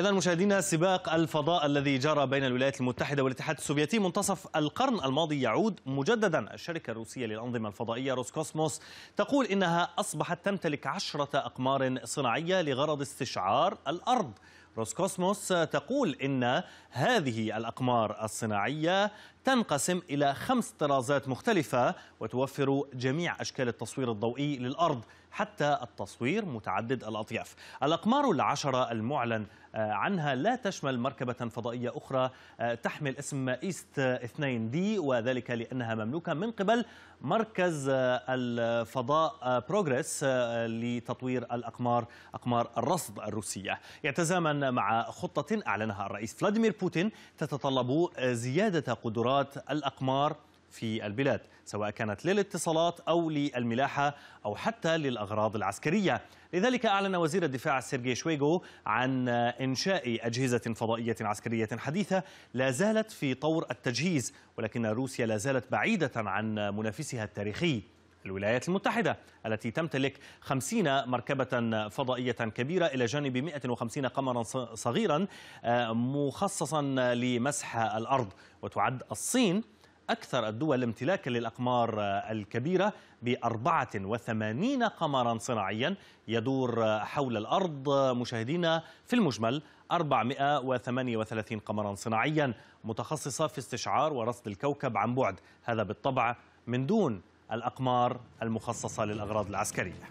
إذا مشاهدينا سباق الفضاء الذي جرى بين الولايات المتحدة والاتحاد السوفيتي منتصف القرن الماضي يعود مجددا الشركة الروسية للأنظمة الفضائية روسكوسموس تقول إنها أصبحت تمتلك عشرة أقمار صناعية لغرض استشعار الأرض روسكوسموس تقول إن هذه الأقمار الصناعية تنقسم إلى خمس طرازات مختلفة وتوفر جميع أشكال التصوير الضوئي للأرض حتى التصوير متعدد الأطياف الأقمار العشرة المعلن آه، عنها لا تشمل مركبة فضائية أخرى آه، تحمل اسم إيست 2 دي وذلك لأنها مملوكة من قبل مركز آه، الفضاء بروغريس لتطوير الأقمار أقمار الرصد الروسية يتزامن مع خطة أعلنها الرئيس فلاديمير بوتين تتطلب زيادة قدرات مبادرات الأقمار في البلاد سواء كانت للاتصالات أو للملاحة أو حتى للأغراض العسكرية لذلك أعلن وزير الدفاع سيرجي شويغو عن إنشاء أجهزة فضائية عسكرية حديثة لا زالت في طور التجهيز ولكن روسيا لا زالت بعيدة عن منافسها التاريخي الولايات المتحدة التي تمتلك 50 مركبة فضائية كبيرة إلى جانب 150 قمرا صغيرا آه، مخصصا لمسح الأرض وتعد الصين أكثر الدول امتلاكا للأقمار آه، الكبيرة ب 84 قمرا صناعيا يدور آه، حول الأرض مشاهدينا في المجمل 438 قمرا صناعيا متخصصة في استشعار ورصد الكوكب عن بعد هذا بالطبع من دون الأقمار المخصصة للأغراض العسكرية